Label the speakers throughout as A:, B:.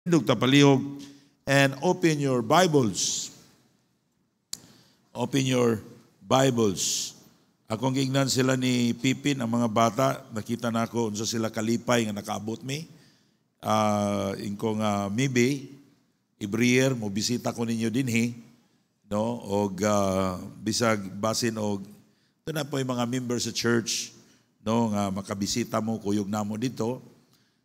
A: Nagtapalihog and open your Bibles. Open your Bibles. Akong gignan sila ni Pipin, ang mga bata, nakita na ako unsa sila kalipay nga nakaabot mi. Uh, ah, ingko nga uh, maybe every mo bisita ko ninyo dinhi no og uh, bisag basin og na po yung mga members sa church no nga makabisita mo kuyog namo dito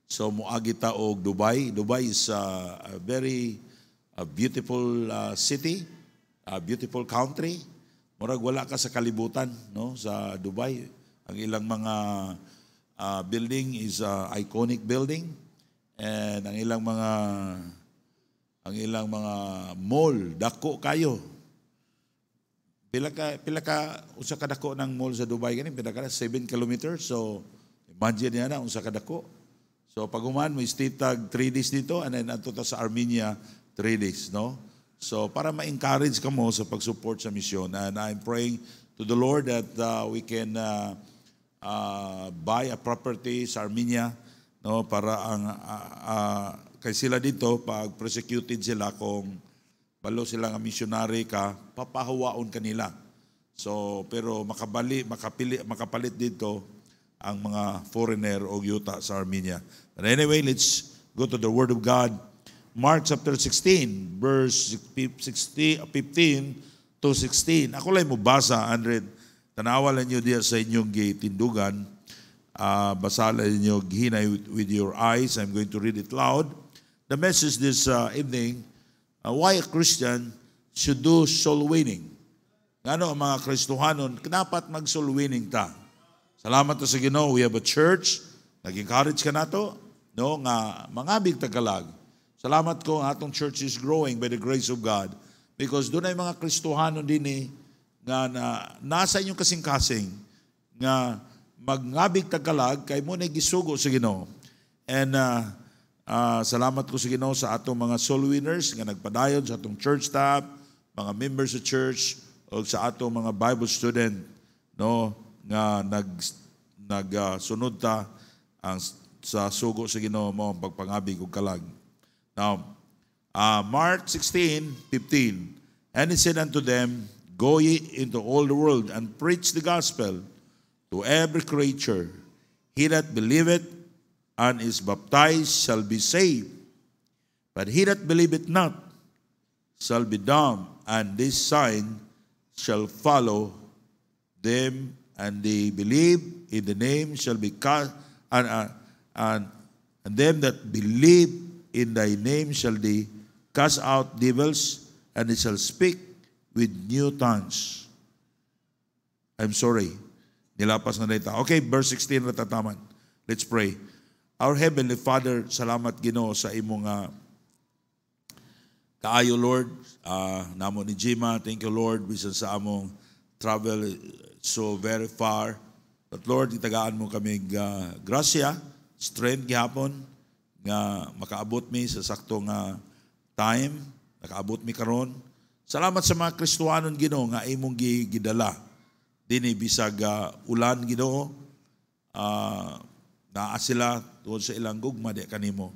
A: So moagi ta og Dubai. Dubai is uh, a very a beautiful uh, city, a beautiful country. Murag wala ka sa kalibutan no sa Dubai. Ang ilang mga uh, building is a uh, iconic building and ang ilang mga ang ilang mga mall dako kayo pila ka pila ka usa ka dako ng mall sa Dubai ganin pila ka 7 kilometers so imagine niya na usa ka dako So pag uman mo is titag 3 days dito and then ato sa Armenia three days, no? So para ma-encourage ka mo sa pag-support sa misyon. And I'm praying to the Lord that uh, we can uh, uh, buy a property sa Armenia, no? Para ang uh, uh, kay sila dito pag persecuted sila kung balo sila nga missionary ka, papahawaon kanila. So pero makabali, makapili, makapalit dito ang mga foreigner o yuta sa Armenia. But anyway, let's go to the Word of God. Mark chapter 16, verse 16, 15 to 16. Ako lang mo basa, Andred. Tanawalan niyo diya sa inyong gitindugan. Uh, ah, basalan niyo, ghinay with your eyes. I'm going to read it loud. The message this uh, evening, uh, why a Christian should do soul winning. Ngano ang mga Kristohanon, dapat mag-soul winning ta. Salamat sa Ginoo. We have a church. Nag-encourage ka na to no nga mangabig tagalag. Salamat ko atong church is growing by the grace of God because dunay mga Kristohano din eh, nga na, nasa inyong kasing-kasing nga magngabig tagalag kay mo na gisugo sa Ginoo. And uh, uh, salamat ko sa Ginoo sa atong mga soul winners nga nagpadayon sa atong church staff, mga members sa church o sa atong mga Bible student no nga nag nagsunod ah, uh, ta ang sa sugo sa Ginoo mo ang pagpangabig ug kalag. Now, uh, Mark 16:15 And he said unto them, Go ye into all the world and preach the gospel to every creature. He that believeth and is baptized shall be saved, but he that believeth not shall be damned, and this sign shall follow them, and they believe in the name shall be cast, and, uh, and, and them that believe in thy name shall they cast out devils, and they shall speak with new tongues. I'm sorry. Nilapas na dito. Okay, verse 16 natataman. Let's pray. Our Heavenly Father, salamat Ginoo sa imong ah, kaayo Lord. Uh, namo ni Jima, thank you Lord bisan sa among travel so very far. But Lord, itagaan mo kami uh, ah, grasya strength gihapon nga makaabot mi sa sakto nga time, nakaabot mi karon. Salamat sa mga Kristuanon Ginoo nga imong gidala dinhi bisag uh, ulan Ginoo uh, naa sila tuod sa ilang gugma di kanimo.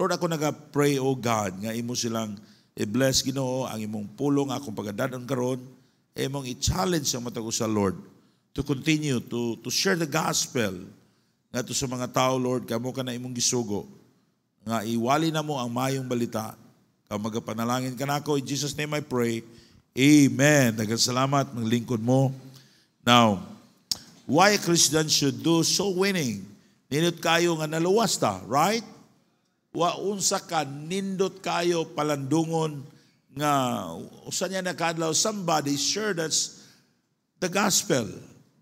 A: Lord ako naga-pray o God nga imo silang i-bless Ginoo ang imong pulong akong pagadanon karon imong i-challenge ang matag sa Lord to continue to to share the gospel nga sa mga tao, Lord, kamo ka na imong gisugo. Nga iwali na mo ang mayong balita. Kamagapanalangin ka na ako. In Jesus' name I pray. Amen. Dagan salamat ng lingkod mo. Now, why a Christian should do so winning? Nindot kayo nga naluwas ta, right? Wa Waunsa ka, nindot kayo palandungon nga usa niya nakadlaw somebody sure that's the gospel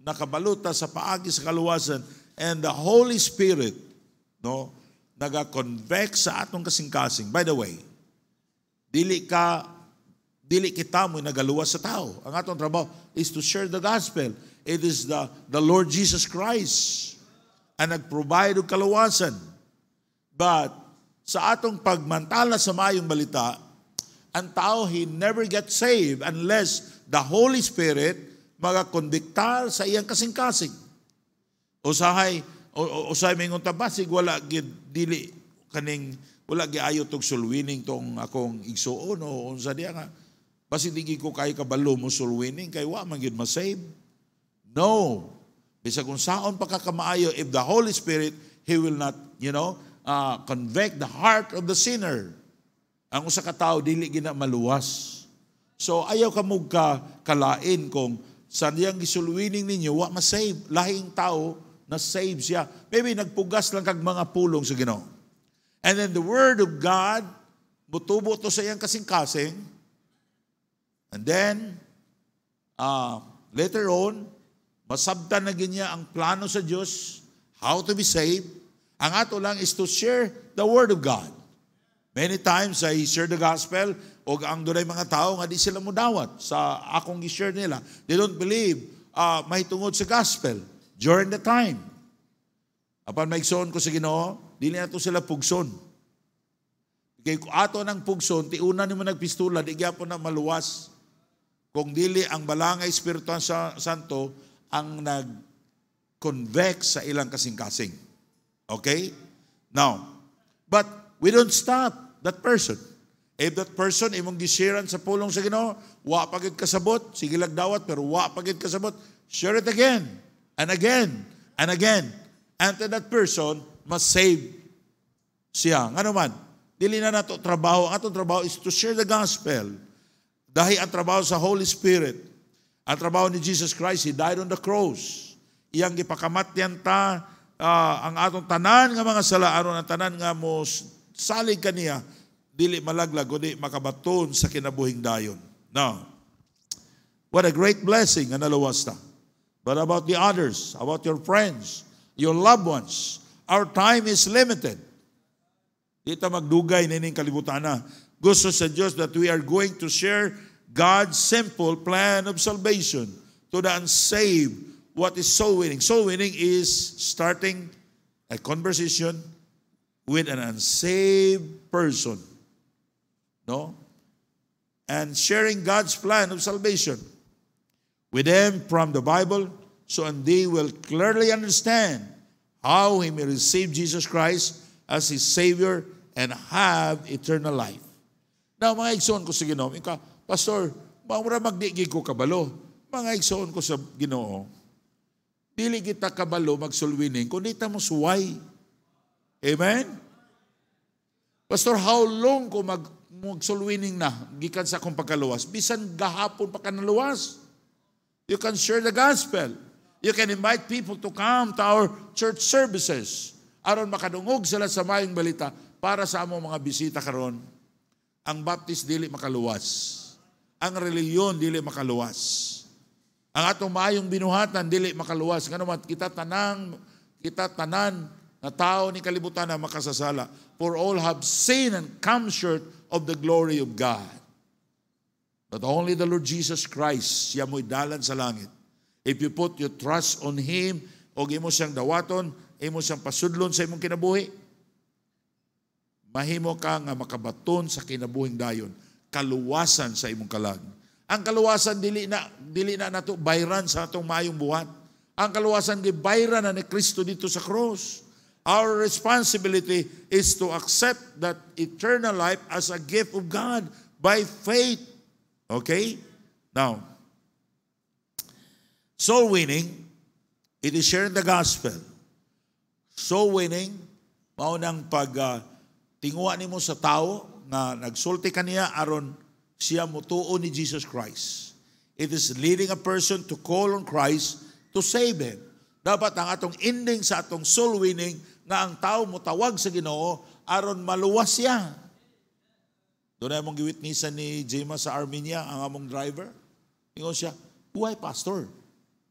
A: nakabaluta sa paagi sa kaluwasan and the Holy Spirit, no, naga-convict sa atong kasing-kasing. By the way, dili ka dili kita mo nagaluwas sa tao. Ang atong trabaho is to share the gospel. It is the, the Lord Jesus Christ ang nag-provide og kaluwasan. But sa atong pagmantala sa mayong balita, ang tao, he never get saved unless the Holy Spirit magakondiktar sa iyang kasing-kasing. Usahay, usahay may ngunta basig, wala gid dili kaning, wala giayo tog sulwining tong akong igsuon o unsa diya nga. basi digi ko kay kabalo mo sulwining, kay wa man gid masave. No. Bisag kung saon pa kamaayo if the Holy Spirit, He will not, you know, uh, convict the heart of the sinner. Ang usa ka tawo dili gina maluwas. So ayaw ka mo ka kalain kung sa yang gisulwining ninyo, wa masave. Lahing tawo na-save siya. Maybe nagpugas lang kag mga pulong sa Ginoo. And then the Word of God, butubo to sa iyang kasing-kasing. And then, uh, later on, masabtan na ginya ang plano sa Dios how to be saved. Ang ato lang is to share the Word of God. Many times, I share the gospel, o ang dunay mga tao nga di sila mudawat sa akong i-share nila. They don't believe uh, ah, may tungod sa gospel during the time. Apan maigsoon ko sa Ginoo, dili ato sila pugson. Kay ato nang pugson, ti una nimo nagpistola, di gyapon na maluwas. Kung dili ang balangay Espiritu sa Santo ang nag convex sa ilang kasing-kasing. Okay? Now, but we don't stop that person. If that person imong gisiran sa pulong sa Ginoo, wa pagid kasabot, sige lagdawat pero wa pagid kasabot, share it again and again, and again, until that person must save siya. Ano man, dili na nato trabaho. Ang atong trabaho is to share the gospel. Dahil ang trabaho sa Holy Spirit, ang trabaho ni Jesus Christ, He died on the cross. Iyang gipakamatyan ta, uh, ang atong tanan nga mga sala, aron ang tanan nga mo salig kaniya, dili malaglag, kundi makabaton sa kinabuhing dayon. Now, what a great blessing ang nalawas ta. But about the others, about your friends, your loved ones, our time is limited. Dito magdugay na ining kalibutan na. Gusto sa Diyos that we are going to share God's simple plan of salvation to the unsaved what is so winning? So winning is starting a conversation with an unsaved person. No? And sharing God's plan of salvation with them from the Bible, so and they will clearly understand how he may receive Jesus Christ as his Savior and have eternal life. Now, mga igsoon ko sa Ginoo, ikaw, Pastor, maura magdigig ko kabalo. Mga igsoon ko sa Ginoo, dili kita kabalo magsulwining, kundi ta mo suway. Amen? Pastor, how long ko mag magsulwining na gikan sa akong pagkaluwas? Bisan gahapon pa kanaluwas. You can share the gospel. You can invite people to come to our church services. Aron makadungog sila sa mayong balita para sa among mga bisita karon. Ang Baptist dili makaluwas. Ang reliyon dili makaluwas. Ang atong maayong binuhatan dili makaluwas ngano man kita tanang kita tanan na tao ni kalibutan na makasasala. For all have sinned and come short of the glory of God. But only the Lord Jesus Christ, siya mo'y dalan sa langit. If you put your trust on Him, o imo siyang dawaton, imo siyang pasudlon sa imong kinabuhi, mahimo ka nga makabaton sa kinabuhing dayon, kaluwasan sa imong kalag. Ang kaluwasan dili na dili na nato bayran sa atong maayong buhat. Ang kaluwasan gi bayran na ni Kristo dito sa cross. Our responsibility is to accept that eternal life as a gift of God by faith Okay? Now, soul winning, it is sharing the gospel. Soul winning, maunang pag uh, tinguha nimo sa tao na nagsulti kaniya aron siya mutuo ni Jesus Christ. It is leading a person to call on Christ to save him. Dapat ang atong ending sa atong soul winning nga ang tao mutawag sa Ginoo aron maluwas siya doon ay mong giwitnessan ni Jema sa Armenia, ang among driver. Ingon siya, why pastor.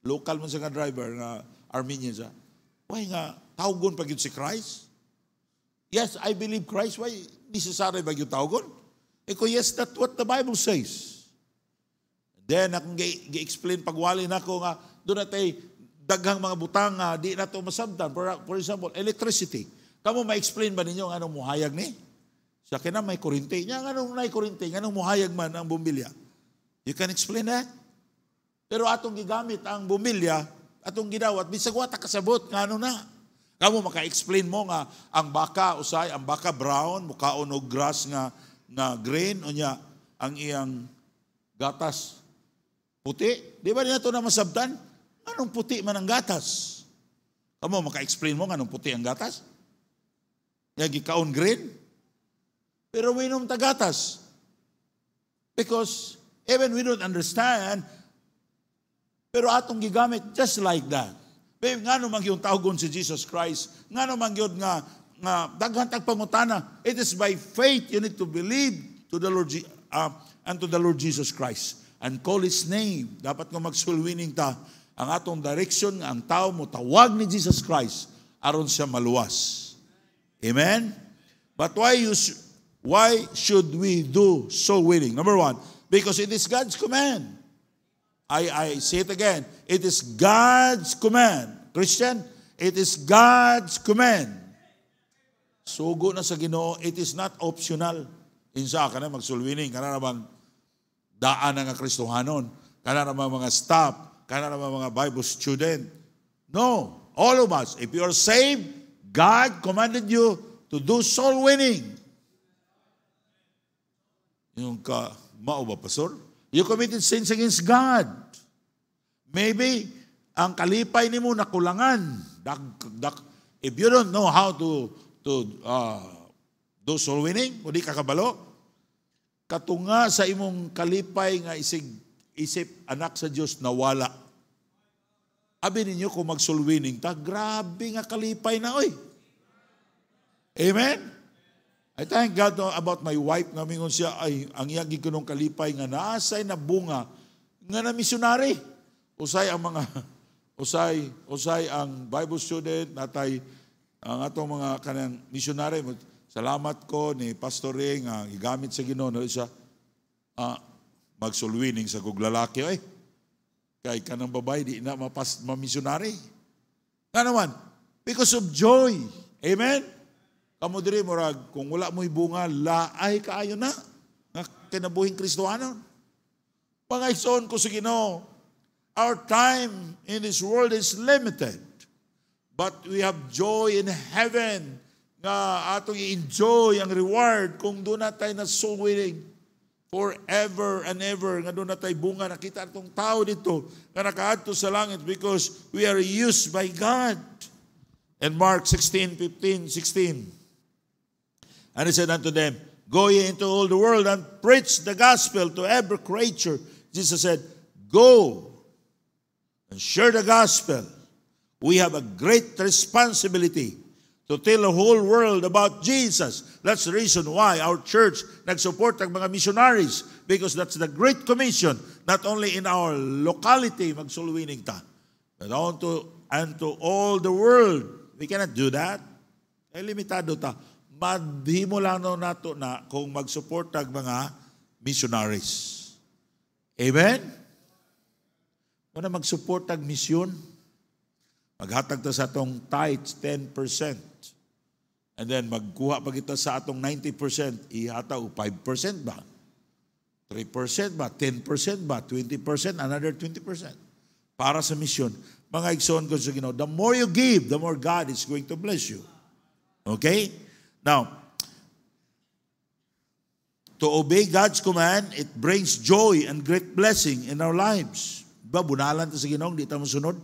A: Local man siya nga driver, na Armenian siya. Why nga, tawgon pag si Christ? Yes, I believe Christ. Why necessary ba yung tawgon? E ko, yes, that's what the Bible says. Then, akong gi-explain pagwali na ako nga, doon natay daghang mga butang nga, di na ito masabtan. For, for example, electricity. Kamu ma-explain ba ninyo ang anong muhayag ni? Sa akin na may kurinte. Nga, anong na kurinte? Anong muhayag man ang bumbilya? You can explain that. Pero atong gigamit ang bumilya, atong gidawat, bisag wata kasabot, nga ano na. Kamu maka-explain mo nga ang baka usay, ang baka brown, mukaon og grass nga nga grain unya ang iyang gatas puti. Di ba niya to na masabtan? Anong puti man ang gatas? Kamu maka-explain mo nga anong puti ang gatas? Nga kaon grain? Pero we don't tagatas. Because even we don't understand, pero atong gigamit just like that. Pero nga naman yung tawgon si Jesus Christ, nga naman yun nga, nga daghan pangutana, it is by faith you need to believe to the Lord, uh, and to the Lord Jesus Christ and call His name. Dapat nga magsulwining ta ang atong direction nga ang tao mo tawag ni Jesus Christ aron siya maluwas. Amen? But why you Why should we do so willing? Number one, because it is God's command. I, I say it again. It is God's command. Christian, it is God's command. Sugo na sa ginoo, it is not optional. Insa eh, ka na magsulwining, kana naman daan na Kristohanon, kana naman mga staff, kana naman mga Bible student. No, all of us, if you are saved, God commanded you to do soul winning. Yung ka, mao ba, Pastor? You committed sins against God. Maybe, ang kalipay ni mo nakulangan. Dak, dak, if you don't know how to, to uh, do soul winning, o di kakabalo, katunga sa imong kalipay nga isig, isip anak sa Dios nawala. Abi ninyo ko mag-soul winning ta, grabe nga kalipay na oy. Amen? I thank God about my wife na mingon siya ay ang yagi ko nung kalipay nga naasay na bunga nga na misyonary. Usay ang mga usay usay ang Bible student natay ang atong mga kanang misyonary salamat ko ni Pastor Ray nga igamit sa Ginoo na siya ah, magsulwining sa kog lalaki ay kay kanang babae di na mapas mamisyonary. Nga naman, because of joy. Amen? Kamo diri murag kung wala mo'y bunga, laay kaayo na nga kinabuhing Kristohanon. Pangaison ko sa Ginoo, our time in this world is limited. But we have joy in heaven nga atong i-enjoy ang reward kung doon na tayo na soul winning forever and ever nga doon na tayo bunga nakita atong tao dito nga nakaadto sa langit because we are used by God. And Mark 16, 15, 16. And he said unto them, Go ye into all the world and preach the gospel to every creature. Jesus said, Go and share the gospel. We have a great responsibility to tell the whole world about Jesus. That's the reason why our church support ang mga missionaries because that's the Great Commission, not only in our locality, magsulwining ta, but on to, and to all the world. We cannot do that. Eh, limitado ta. madhimulano nato na kung magsuporta ang mga missionaries. Amen? Muna magsuporta ang misyon. Maghatag ta sa atong tithes, 10%. And then magkuha pa kita sa atong 90%, ihata o 5% ba? 3% ba? 10% ba? 20%? Another 20%. Para sa misyon. Mga igsoon ko sa Ginoo, the more you give, the more God is going to bless you. Okay? Now, to obey God's command, it brings joy and great blessing in our lives. Diba, bunalan ta sa Ginoo, di ta mo sunod.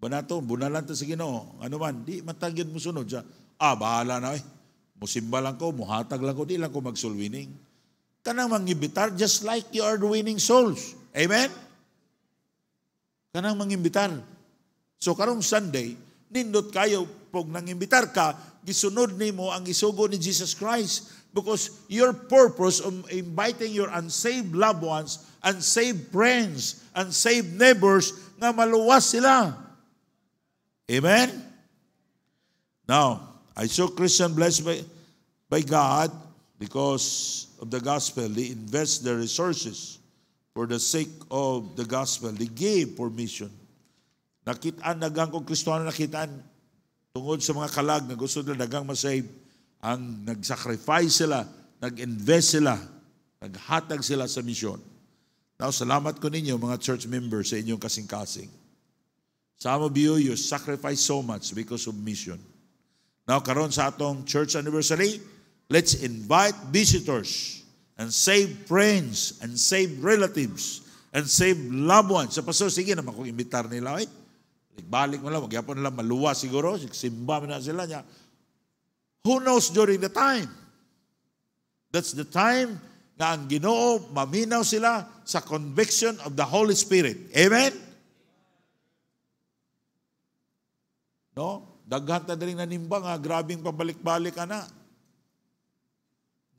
A: Banato, bunalan ta sa Ginoo. Ano man, di matanggid mo sunod. Siya, ah, bahala na eh. Musimba lang ko, muhatag lang ko, di lang ko magsulwining. Kanang mangibitar, just like you are winning souls. Amen? Kanang mangibitar. So karong Sunday, nindot kayo, pag nangimbitar ka, gisunod nimo ang isugo ni Jesus Christ because your purpose of inviting your unsaved loved ones, unsaved friends, unsaved neighbors nga maluwas sila. Amen? Now, I saw Christian blessed by, by God because of the gospel. They invest their resources for the sake of the gospel. They gave for mission. Nakitaan na gang kong Kristiyano nakitaan Tungod sa mga kalag na gusto nila dagang masave, ang nagsacrifice sila, nag-invest sila, naghatag sila sa misyon. Now, salamat ko ninyo mga church members sa inyong kasing-kasing. Some of you, you sacrifice so much because of mission. Now, karon sa atong church anniversary, let's invite visitors and save friends and save relatives and save loved ones. Sa so, pastor, sige naman kung imitar nila, right? Eh. Balik mo lang, magyapon lang, maluwa siguro, simba mo na sila niya. Who knows during the time? That's the time nga ang ginoo, maminaw sila sa conviction of the Holy Spirit. Amen? No? Daghan ta diri nanimba nga grabing pabalik-balik ana.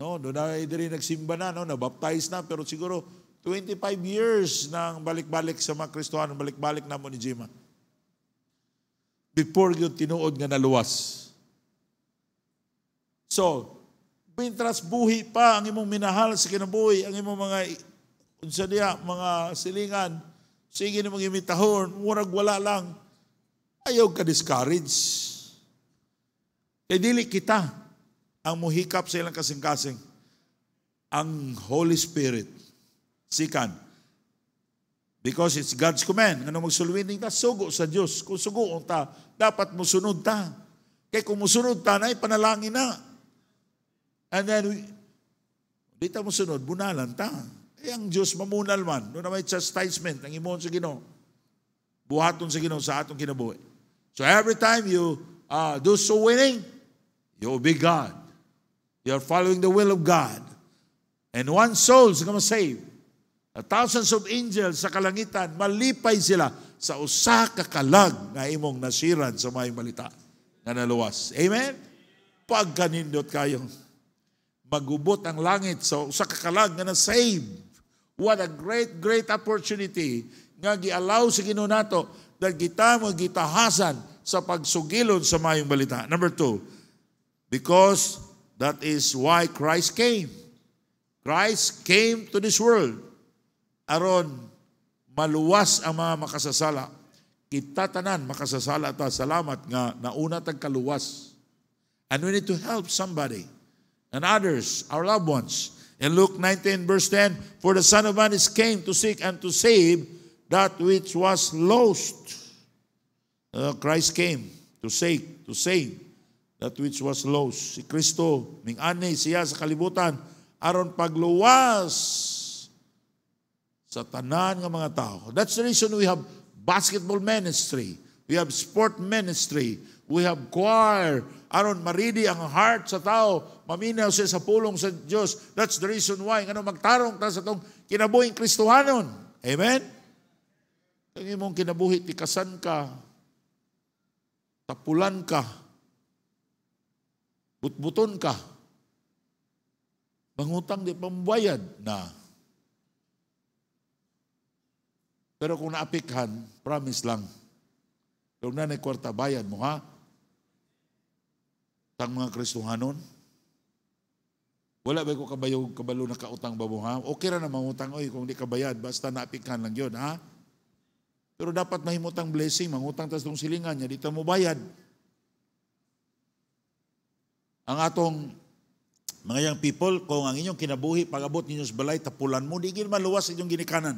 A: No, do na diri nagsimba na no, nabaptize na pero siguro 25 years nang balik-balik sa mga Kristohanon, balik-balik na mo ni Jima before yung tinuod nga naluwas. So, mintras buhi pa ang imong minahal sa kinabuhi, ang imong mga unsa niya, mga silingan, sige na mga imitahon, murag wala lang, ayaw ka discourage. Kay dili kita ang muhikap sa ilang kasing-kasing. Ang Holy Spirit, sikan, Because it's God's command. Nga ano magsulwinin ta, sugo sa Diyos. Kung sugo ta, dapat musunod ta. Kaya kung musunod ta, na panalangin na. And then, we, di ta musunod, bunalan ta. Eh, ang Diyos mamunal man. Doon na may chastisement, ang imon sa Ginoo. Buhaton sa Ginoo sa atong kinabuhi. So every time you uh, do so winning, you obey God. You're following the will of God. And one soul is going to save. Thousands of angels sa kalangitan, malipay sila sa usa ka kalag nga imong nasiran sa maayong balita nga naluwas. Amen? Pag kanindot kayo, magubot ang langit sa usa ka kalag nga na-save. What a great, great opportunity nga giallow sa Ginoo nato dahil kita mo gitahasan sa pagsugilon sa maayong balita. Number two, because that is why Christ came. Christ came to this world aron maluwas ang mga makasasala kitatanan makasasala ta salamat nga nauna tag kaluwas and we need to help somebody and others our loved ones in Luke 19 verse 10 for the son of man is came to seek and to save that which was lost uh, Christ came to seek to save that which was lost si Kristo ming ani siya sa kalibutan aron pagluwas sa tanan ng mga tao. That's the reason we have basketball ministry. We have sport ministry. We have choir. Aron maridi ang heart sa tao. Maminaw siya sa pulong sa Diyos. That's the reason why. Ano magtarong ta sa itong kinabuhing Kristuhanon. Amen? Ang imong kinabuhi, tikasan ka. Tapulan ka. Butbuton ka. Mangutang di pambayad na Pero kung naapikhan, promise lang. Kung na kwarta, bayad mo ha. Tang mga Kristuhanon. Wala ba ko kabayog, kabalo na kautang ba mo ha? Okay ra na utang, oy, kung di ka bayad, basta naapikhan lang yon ha? Pero dapat mahimutang blessing, mangutang tas tong silingan niya, dito mo bayad. Ang atong mga young people, kung ang inyong kinabuhi, pag-abot ninyo sa balay, tapulan mo, di maluwas inyong ginikanan.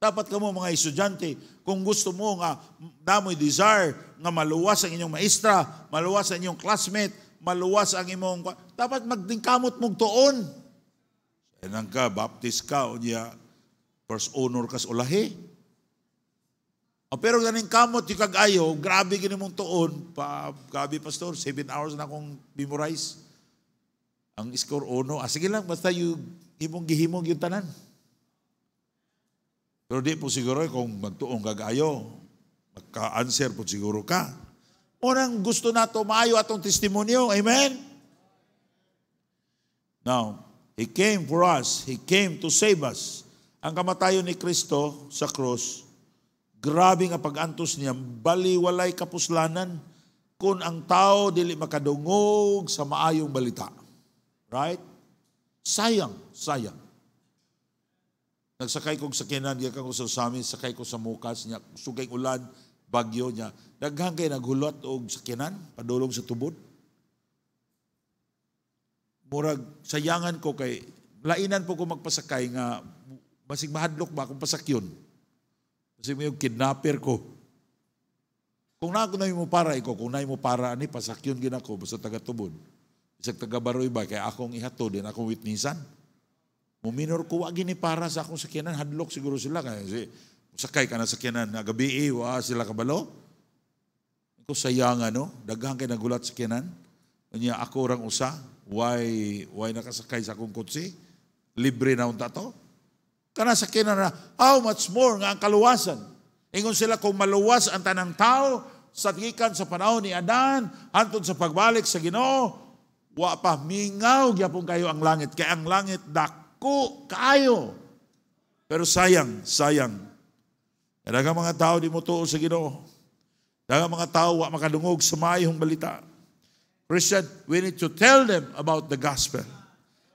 A: Dapat kamo mga estudyante, kung gusto mo nga damoy desire nga maluwas ang inyong maestra, maluwas ang inyong classmate, maluwas ang imong dapat magdingkamot mong tuon. Enang ka baptist ka o niya first honor kas ulahi. O pero ganing kamot yung kagayo, grabe gini mong tuon, pa, grabe pastor, seven hours na akong memorize. Ang score uno, ah, sige lang, basta yung imong gihimog yung tanan. Pero di po siguro eh, kung magtuong kagayo, magka-answer po siguro ka. Unang gusto na maayo atong testimonyo. Amen? Now, He came for us. He came to save us. Ang kamatayon ni Kristo sa cross, grabe nga pag-antos niya, baliwalay kapuslanan kung ang tao dili makadungog sa maayong balita. Right? Sayang, sayang. Nagsakay kong sakinan, niya kang usasami, sakay ko sa mukas niya, sugay ulan, bagyo niya. Daghang kay naghulot og sakinan, padulong sa tubod. Murag, sayangan ko kay, lainan po ko magpasakay nga, basig mahadlok ba akong pasakyon. Basig may kidnapper ko. Kung na ako na mo para, ikaw, kung na mo para, ani, pasakyon gina ko, basta taga-tubod. Isang taga-baroy ba, kaya akong ihato din, akong witnissan. Muminor ko wagi ni para sa akong sakyanan, hadlok siguro sila. Kasi sakay ka na sakyanan, nagabi eh, wa sila kabalo. Ko sayang ano, daghang kay nagulat sakyanan. Kanya ako orang usa, why, why nakasakay sa akong kutsi? Libre na unta to? Kana sakyanan na, how much more nga ang kaluwasan? Ingon sila kung maluwas ang tanang tao, sa gikan sa panahon ni Adan, hantod sa pagbalik sa Ginoo, wa pa mingaw gyapon kayo ang langit kay ang langit dak ko kayo. Pero sayang, sayang. Dagang mga tao di mo tuo sa Ginoo. Dagang mga tao wa makadungog sa maayong balita. Christian, we need to tell them about the gospel.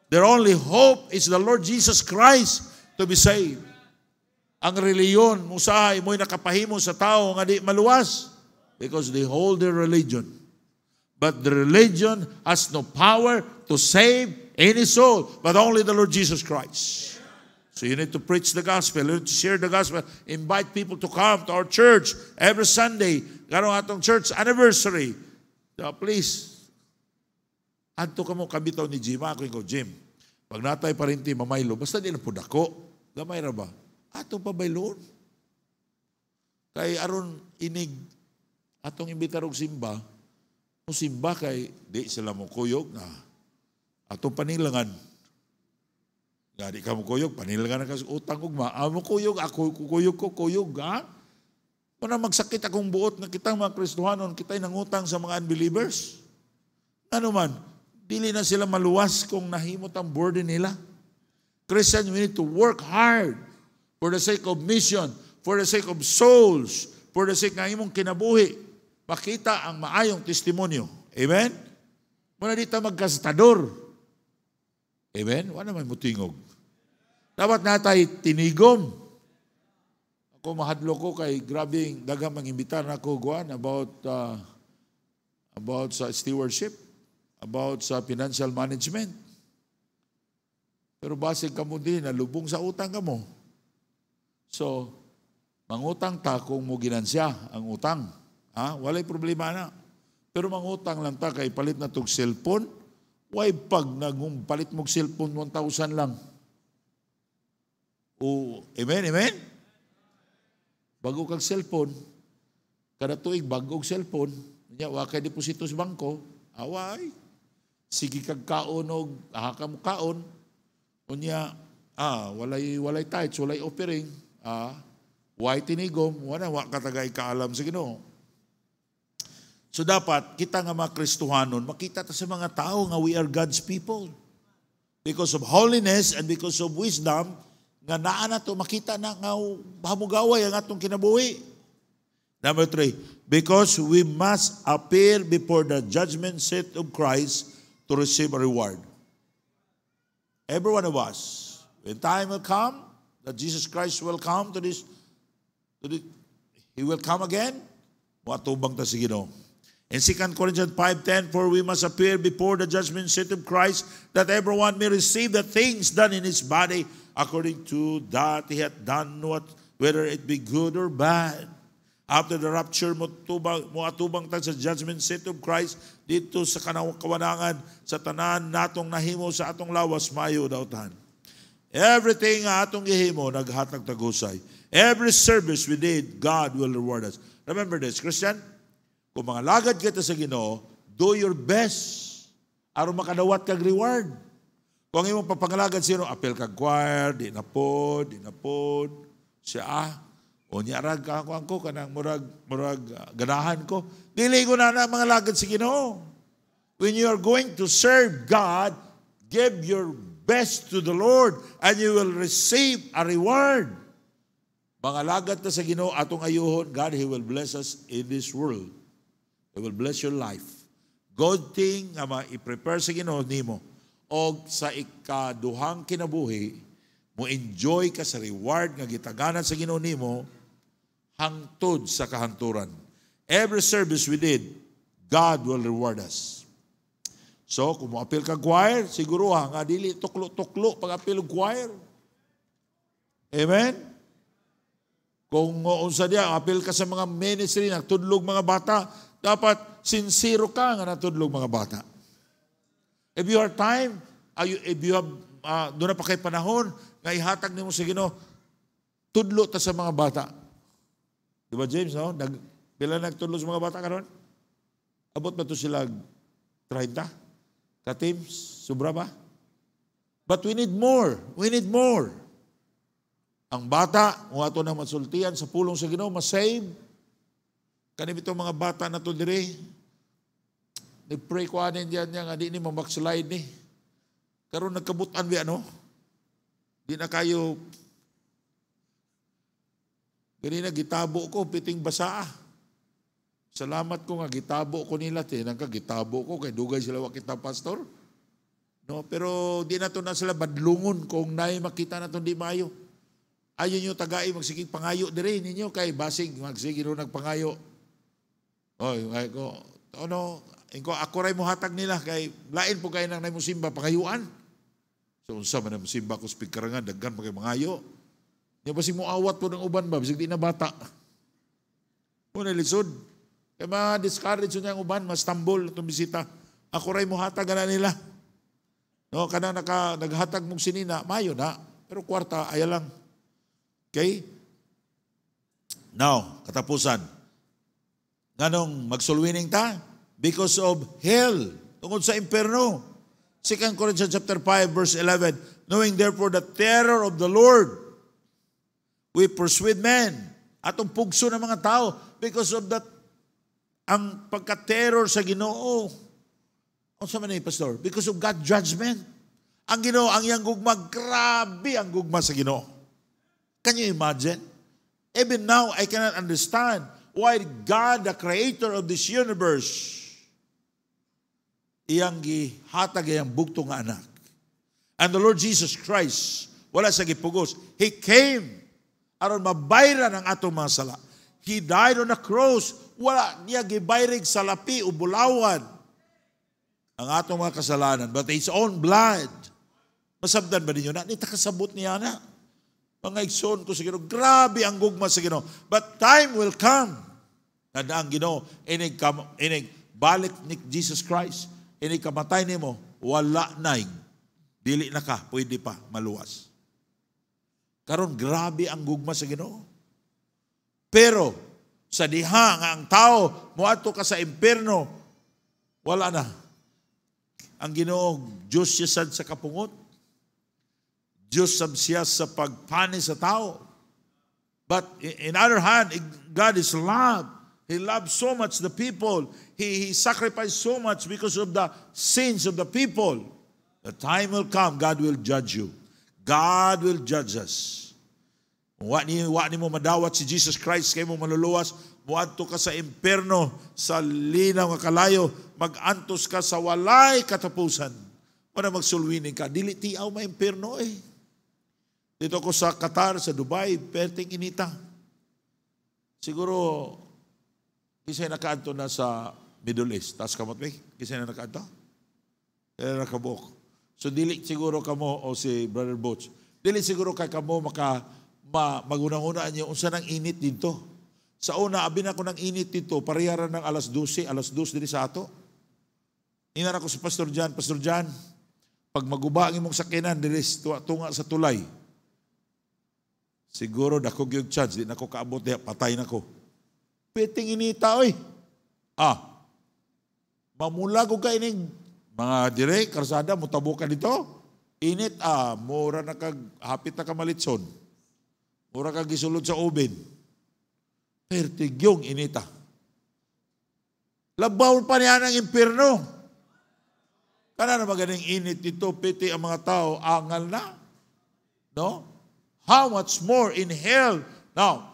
A: Their only hope is the Lord Jesus Christ to be saved. Ang reliyon, musahay mo'y nakapahimo sa tao nga di maluwas because they hold their religion. But the religion has no power to save any soul, but only the Lord Jesus Christ. So you need to preach the gospel, you need to share the gospel, invite people to come to our church every Sunday. Garong atong church anniversary. So please, anto ka mo kabitaw ni Jim. Ako ko, Jim, pag natay pa rin ti mamaylo, basta di na po dako. Gamay ra ba? Atong pabaylon. Kay aron inig atong imbitarog simba, mo simba kay di sila mo kuyog na Ato panilangan. Nga kamu kuyog, panilangan na ka utang kong maamo kuyog, ako kuyog ko, kuyog ha? Para magsakit akong buot na kita mga Kristohanon, kita'y nangutang sa mga unbelievers. Ano man, dili na sila maluwas kung nahimot ang burden nila. Christians, we need to work hard for the sake of mission, for the sake of souls, for the sake ng imong kinabuhi. Makita ang maayong testimonyo. Amen? Muna dito magkastador. Amen? Wala may mutingog. tingog. na natay tinigom. Ako mahadlo ko kay grabing dagang mangimbitar na ko guan about uh, about sa stewardship, about sa financial management. Pero basig ka mo din, nalubong sa utang ka mo. So, mangutang ta kung mo ginansya ang utang. Ha? Walay problema na. Pero mangutang lang ta kay palit na tog cellphone, Why pag nagumpalit mong cellphone 1,000 lang? O, oh, amen, amen? Bago kang cellphone, kada tuig bago cellphone, niya wa kay deposito sa bangko, away. Sige kag kaon og aha mo kaon. Unya ah walay walay tithes, walay offering. Ah, why tinigom, wala wa katagay kaalam sa Ginoo. So dapat, kita nga mga Kristuhanon, makita ta sa mga tao nga we are God's people. Because of holiness and because of wisdom, nga naa na to, makita na nga hamugaway ang atong kinabuhi. Number three, because we must appear before the judgment seat of Christ to receive a reward. Every one of us, when time will come, that Jesus Christ will come to this, to the, He will come again, matubang ta si Ginoo. In 2 Corinthians 5.10, For we must appear before the judgment seat of Christ, that everyone may receive the things done in his body, according to that he hath done, what, whether it be good or bad. After the rapture, muatubang moatubang tayo sa judgment seat of Christ, dito sa kawanangan, sa tanan natong nahimo sa atong lawas, mayo dautan. Everything atong gihimo, naghatag tagusay. Every service we did, God will reward us. Remember this, Christian, Kung mga lagad ka sa Ginoo, do your best aron makadawat kag reward. Kung ang imong papangalagad sino, apel kag choir, di na pod, di na pod, siya ah, o niya rag ako ko, kanang murag, murag uh, ganahan ko. Dili ko na na mga lagad si Ginoo. When you are going to serve God, give your best to the Lord and you will receive a reward. Mga lagad ta sa Ginoo atong ayuhon, God, He will bless us in this world. It will bless your life. God thing nga ma-prepare sa Ginoo nimo og sa ikaduhang kinabuhi mo enjoy ka sa reward nga gitaganan sa Ginoo nimo hangtod sa kahanturan. Every service we did, God will reward us. So, kung mo apil ka choir, siguro ha, ah, nga dili tuklo-tuklo pag apil choir. Amen? Kung unsa diya, apil ka sa mga ministry, nagtudlog mga bata, dapat sincero ka nga natudlog mga bata. If you have time, if you have, uh, doon na pa kay panahon, nga ihatag nimo sa Ginoo, tudlo ta sa mga bata. Di ba James, no? Nag, pila nagtudlo sa mga bata karon? Abot ba to sila 30? Katim? Sobra ba? But we need more. We need more. Ang bata, kung ato na masultian sa pulong sa Ginoo, masave, Kanib itong mga bata na to dire, nagpray ko anin diyan niya, nga di ni mamakslide ni. Karon nagkabutan bi ano? Di na kayo Kanina gitabo ko, piting basa ah. Salamat ko nga, gitabo ko nila. Tinang ka, gitabo ko. Kay dugay sila wakita, pastor. No, pero di na to na sila badlungon kung nai makita na to di mayo. Ayon nyo tagay, magsigig pangayo dire ninyo kay basig, magsigig no nagpangayo. Oy, ay ko, ano, ko ako ray mohatag nila kay lain po kay nang naymo simba pangayuan. So unsa man ang simba ko spikarangan daghan pa kay mangayo. Nya basi mo awat po ng uban ba bisag di na bata. Una lisod. Kay ma discourage niya ang uban mas tambol tong bisita. Ako ray mohatag na nila. No, kana naka naghatag mong sinina, mayo na. Pero kwarta ay lang. Okay? Now, katapusan. Ganong magsulwining ta? Because of hell. Tungod sa imperno. 2 Corinthians chapter 5 verse 11, knowing therefore the terror of the Lord, we persuade men. Atong pugso ng mga tao because of that ang pagka-terror sa Ginoo. Ano sa ni pastor? Because of God judgment. Ang Ginoo, ang iyang gugma, grabe ang gugma sa Ginoo. Can you imagine? Even now, I cannot understand while God, the creator of this universe, iyang gihatag iyang bugto nga anak. And the Lord Jesus Christ, wala sa gipugos, He came aron mabayran ang atong mga sala. He died on the cross. Wala niya gibayrig sa lapi o bulawan ang atong mga kasalanan. But His own blood. Masabdan ba ninyo na? Ni takasabot niya na mga igsoon ko sa Ginoo. Grabe ang gugma sa Ginoo. But time will come na ang Ginoo inig kam, inig balik ni Jesus Christ inig kamatay nimo wala naing dili na ka pwede pa maluwas. Karon grabe ang gugma sa Ginoo. Pero sa diha nga ang tao moadto ka sa impierno wala na. Ang Ginoo Dios sad sa kapungot Diyos samsiya sa pagpani sa tao. But in other hand, God is love. He loved so much the people. He, he sacrificed so much because of the sins of the people. The time will come, God will judge you. God will judge us. Wa ni, wa ni mo madawat si Jesus Christ, kay mo maluluwas, muadto ka sa imperno, sa linaw nga kalayo, magantos ka sa walay katapusan. Para magsulwinin ka, dili tiaw maimperno eh. Dito ako sa Qatar, sa Dubai, perting inita. Siguro, kisay nakaanto na sa Middle East. Taas kamot may, kisay na nakaanto? Kaya nakabuok. So, dili siguro kamo o si Brother Butch, dili siguro kay kamo maka ma, magunang-unaan niyo unsa nang init dito. Sa una, abin ako ng init dito, pariyaran ng alas 12, alas 12 dili sa ato. Inara ko sa si Pastor John, Pastor John, pag maguba ang imong sakinan, dili tunga sa tulay Siguro dako gyud chance, di nako kaabot diha, patay nako. Piting inita oy. Ah. Mamula ko ka ining mga direk, karsada mutabo ka dito. Init ah, mura na kag hapit na ka malitson. Mura kag gisulod sa oven. Pertigyong inita. Labaw pa niya ng impyerno. Kana na magaling init dito, piti ang mga tao, angal na. No? how much more in hell. Now,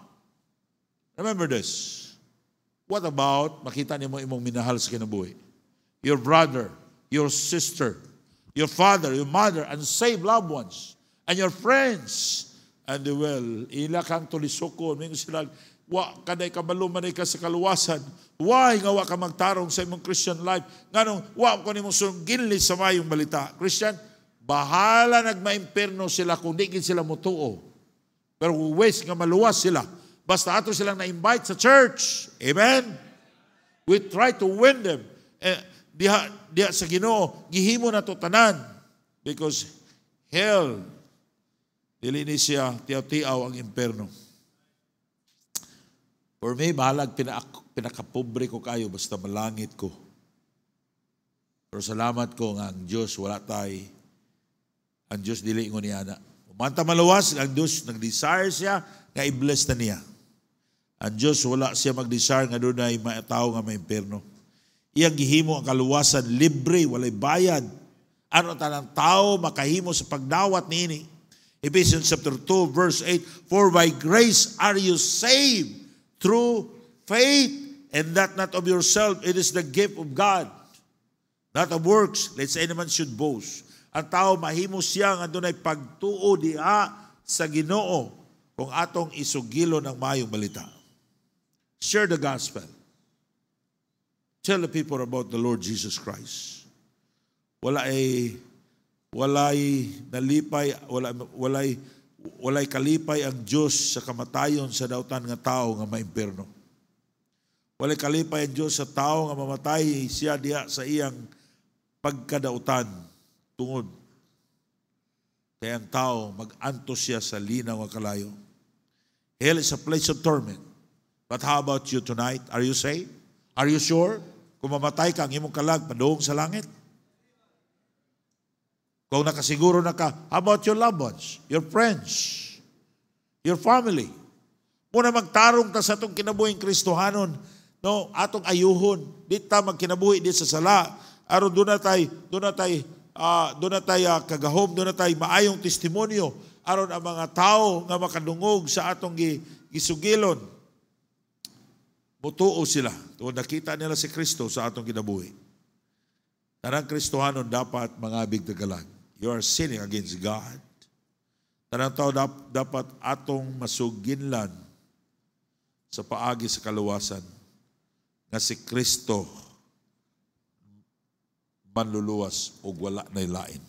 A: remember this. What about, makita niyo mo imong minahal sa kinabuhi? Your brother, your sister, your father, your mother, and saved loved ones, and your friends, and the well. Ila kang tulisokon, mingo sila, wa kaday kabalo manay ka sa kaluwasan. Why nga wa ka magtarong sa imong Christian life? Nganong wa ko nimo ginli sa mayong balita. Christian, Bahala nagmaimperno sila kung di sila mutuo. Pero waste nga maluwas sila. Basta ato silang na-invite sa church. Amen? We try to win them. Eh, diha, diha sa ginoo, gihimo na to tanan. Because hell, dili ni siya tiyaw-tiaw ang imperno. For me, bahalag pinak pinakapobre ko kayo basta malangit ko. Pero salamat ko nga ang Diyos, wala tayo ang Diyos dili ingon niya na. Manta maluwas, ang Diyos nag-desire siya, nga i-bless na niya. Ang Diyos wala siya mag-desire nga doon ay mga tao nga may imperno. Iyang gihimo ang kaluwasan, libre, walay bayad. Ano tanang tao makahimo sa pagdawat niini? Ephesians chapter 2 verse 8, For by grace are you saved through faith, and that not of yourself, it is the gift of God, not of works, let's any man should boast ang tao mahimo siya nga dunay pagtuo diha sa Ginoo kung atong isugilo ng mayong balita. Share the gospel. Tell the people about the Lord Jesus Christ. Wala ay walay nalipay, wala walay walay kalipay ang Dios sa kamatayon sa dautan nga tao nga maimperno. Walay kalipay ang Dios sa tao nga mamatay siya diha sa iyang pagkadautan tungod. Kaya ang tao, mag-anto sa linaw ng kalayo. Hell is a place of torment. But how about you tonight? Are you safe? Are you sure? Kung mamatay ka, ang imong kalag, padoong sa langit. Kung nakasiguro na ka, how about your loved ones, your friends, your family? Muna magtarong ta sa itong kinabuhing Kristohanon, no, atong ayuhon, di ta magkinabuhi di sa sala, aron doon na tay, doon na tay uh, doon na tayo uh, kagahom, doon na tayo maayong testimonyo aron ang mga tao nga makadungog sa atong gi, gisugilon. Mutuo sila. Tuon nakita nila si Kristo sa atong kinabuhi. Tanang Kristohanon dapat mga bigtagalag. You are sinning against God. Tanang tao dap, dapat atong masuginlan sa paagi sa kaluwasan nga si Kristo manluluwas o wala na ilain.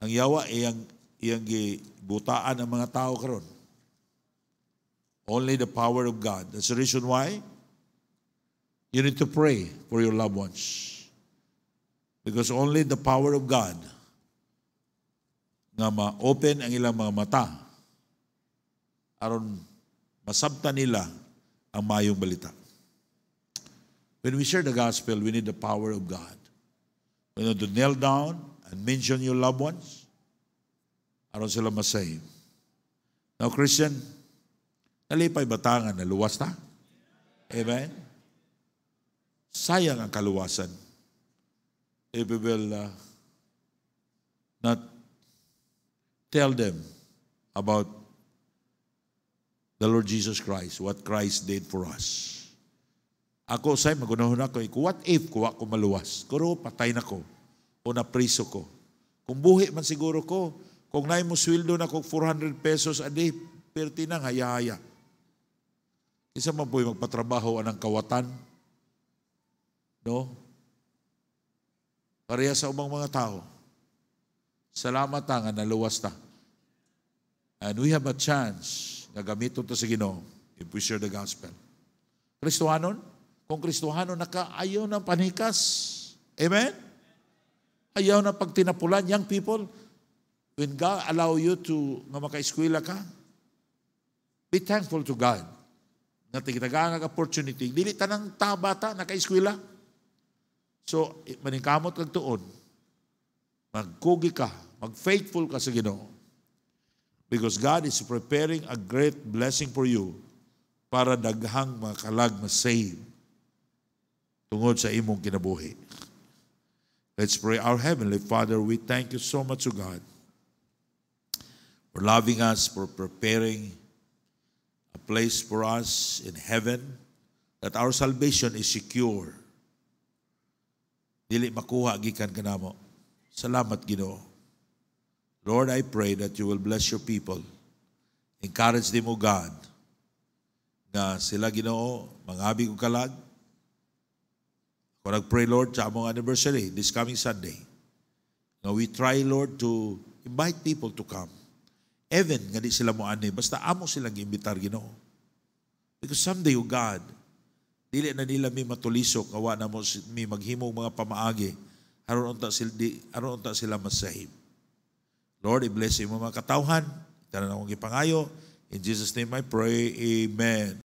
A: Ang yawa iyang iyang butaan ang mga tao karon. Only the power of God. That's the reason why you need to pray for your loved ones. Because only the power of God nga ma-open ang ilang mga mata aron masabta nila ang mayong balita. When we share the gospel, we need the power of God. You know, to kneel down and mention your loved ones, aron sila masave. Now, Christian, nalipay batangan na luwas na. Amen? Sayang ang kaluwasan. If we will uh, not tell them about the Lord Jesus Christ, what Christ did for us. Ako say, magunahon ako, what if kuwa ko maluwas? Kuro, patay na ko. O na napriso ko. Kung buhi man siguro ko, kung naay mo sweldo na ko 400 pesos a day, perti nang hayaya Isa man boy magpatrabaho anang kawatan. No? Pareha sa ubang mga tao. Salamat ta ah, nga naluwas ta. And we have a chance na gamiton to sa Ginoo if we share the gospel. Kristohanon? Kung kristohano na ka, ng panikas. Amen? Ayaw na pagtinapulan. Young people, when God allow you to nga makaeskwela ka, be thankful to God na tigitagaan ang opportunity. Dili tanang ta bata nakaeskwela. So, eh, maningkamot kag tuon, magkugi ka, magfaithful ka sa Ginoo. Because God is preparing a great blessing for you para daghang makalag masave tungod sa imong kinabuhi. Let's pray. Our Heavenly Father, we thank you so much to God for loving us, for preparing a place for us in heaven, that our salvation is secure. Dili makuha gikan kanamo. Salamat Ginoo. Lord, I pray that you will bless your people. Encourage them, O God, na sila Ginoo, mga abig kalag, kung nag-pray, Lord, sa among anniversary, this coming Sunday, Now we try, Lord, to invite people to come. Even, nga di sila mo ani, basta amo silang imbitar ginoo. Because someday, O oh God, dili na nila mi matulisok, kawa na mo mi maghimog mga pamaagi, aron unta sila, di, aron unta sila masahib. Lord, i-bless mo mga katawhan. Ito na akong ipangayo. In Jesus' name I pray. Amen.